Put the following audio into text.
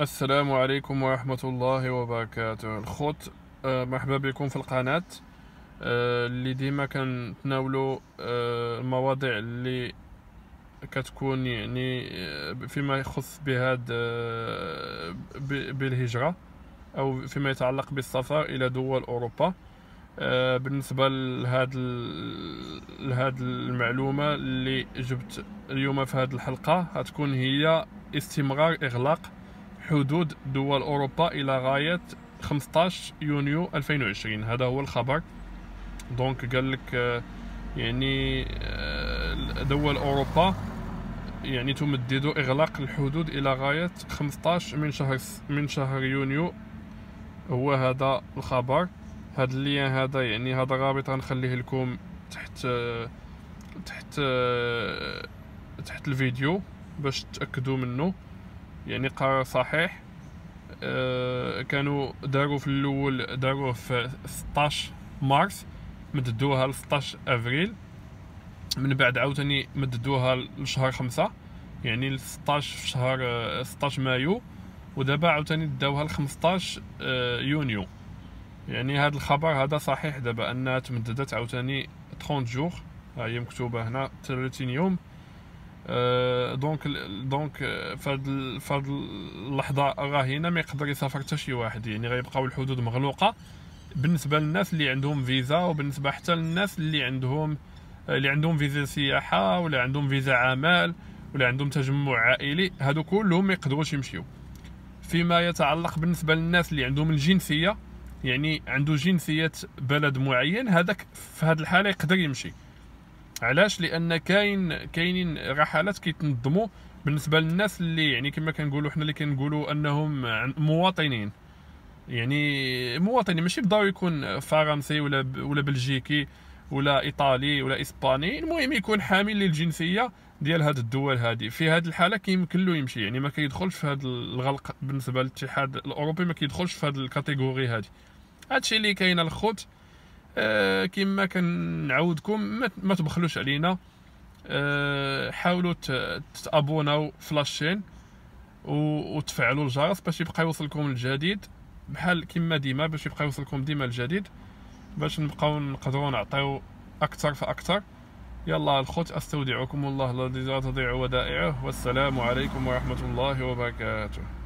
السلام عليكم ورحمة الله وبركاته الخوت آه، مرحبا بكم في القناة آه، اللي ديما كنتناولوا آه، المواضيع اللي كتكون يعني فيما يخص بهاد بالهجرة أو فيما يتعلق بالسفر إلى دول أوروبا بالنسبة لهاد لهاد المعلومة اللي جبت اليوم في هاد الحلقة غتكون هي استمرار إغلاق حدود دول أوروبا إلى غاية 15 يونيو 2020 هذا هو الخبر دونك قال لك آه، يعني آه، دول أوروبا يعني تمدد إغلاق الحدود إلى غاية 15 من شهر من شهر يونيو هو هذا الخبر هاد اللي هذا يعني هذا رابط غنخليه لكم تحت آه، تحت تحت الفيديو باش تاكدوا منه يعني قرار صحيح آه، كانوا داروا في الاول داروا في 16 مارس مددوها ل 16 افريل من بعد عاوتاني مددوها لشهر خمسة يعني ل 16 في شهر 16 آه، مايو ودابا عاوتاني داوها ل 15 آه، يونيو يعني هذا الخبر هذا صحيح دابا انها تمددت عاوتاني 30 جوغ ها هي مكتوبه هنا 30 يوم آه، دونك دونك آه، فهاد فهاد اللحظه راهينه ما يقدر يسافر حتى شي واحد يعني غيبقاو الحدود مغلوقه بالنسبه للناس اللي عندهم فيزا وبالنسبه حتى للناس اللي عندهم آه، اللي عندهم فيزا سياحه ولا عندهم فيزا عمل ولا عندهم تجمع عائلي هادو كلهم ما يقدروش يمشيو فيما يتعلق بالنسبه للناس اللي عندهم الجنسيه يعني عنده جنسيه بلد معين هذاك في هذه الحاله يقدر يمشي علاش لان كاين كاينين رحلات كيتنظموا بالنسبه للناس اللي يعني كما كنقولوا حنا اللي كنقولوا انهم مواطنين يعني مواطنين ماشي بالضروري يكون فرنسي ولا ولا بلجيكي ولا ايطالي ولا اسباني المهم يكون حامل للجنسيه ديال هاد الدول هادي في هاد الحاله كيمكن له يمشي يعني ما كيدخلش في هاد الغلق بالنسبه للاتحاد الاوروبي ما كيدخلش في هاد الكاتيجوري هادي هادشي اللي كاين الخوت آه، كما كنعاودكم ما تبخلوش علينا آه، حاولوا تابوناو في لاشين وتفعلوا الجرس باش يبقى يوصلكم الجديد بحال كما ديما باش يبقى يوصلكم ديما الجديد باش نبقاو نقدروا نعطيو اكثر فاكثر يلا الخوت استودعكم الله الذي لا تضيع ودائعه والسلام عليكم ورحمه الله وبركاته